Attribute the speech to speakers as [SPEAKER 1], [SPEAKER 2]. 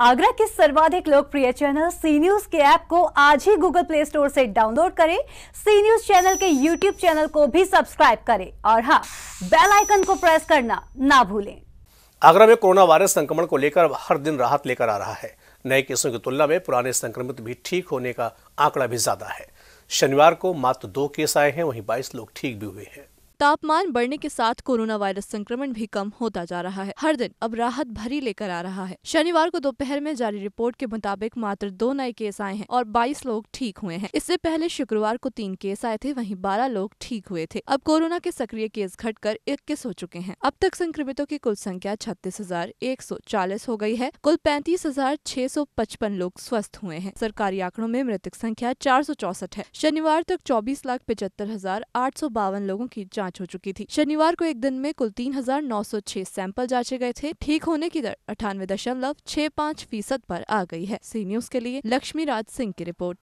[SPEAKER 1] आगरा के सर्वाधिक लोकप्रिय चैनल सी न्यूज के ऐप को आज ही गूगल प्ले स्टोर से डाउनलोड करें सी न्यूज चैनल के यूट्यूब चैनल को भी सब्सक्राइब करें और हाँ बेल आइकन को प्रेस करना ना भूलें
[SPEAKER 2] आगरा में कोरोना वायरस संक्रमण को लेकर हर दिन राहत लेकर आ रहा है नए केसों की तुलना में पुराने संक्रमित भी ठीक होने का आंकड़ा भी ज्यादा है शनिवार को मात्र दो केस आए हैं वहीं बाईस लोग ठीक भी हुए हैं
[SPEAKER 3] तापमान बढ़ने के साथ कोरोना वायरस संक्रमण भी कम होता जा रहा है हर दिन अब राहत भरी लेकर आ रहा है शनिवार को दोपहर में जारी रिपोर्ट के मुताबिक मात्र दो नए केस आए हैं और 22 लोग ठीक हुए हैं इससे पहले शुक्रवार को तीन केस आए थे वहीं 12 लोग ठीक हुए थे अब कोरोना के सक्रिय केस घटकर इक्कीस हो चुके हैं अब तक संक्रमितों की कुल संख्या छत्तीस हो गई है कुल पैंतीस लोग स्वस्थ हुए हैं सरकारी आंकड़ों में मृतक संख्या चार है शनिवार तक चौबीस लाख लोगों की जाँच जांच हो चुकी थी शनिवार को एक दिन में कुल तीन हजार नौ सौ छह सैंपल जांचे गए थे ठीक होने की दर अठानवे दशमलव छह पाँच फीसद पर आ गई है सी न्यूज के लिए लक्ष्मी राज सिंह की रिपोर्ट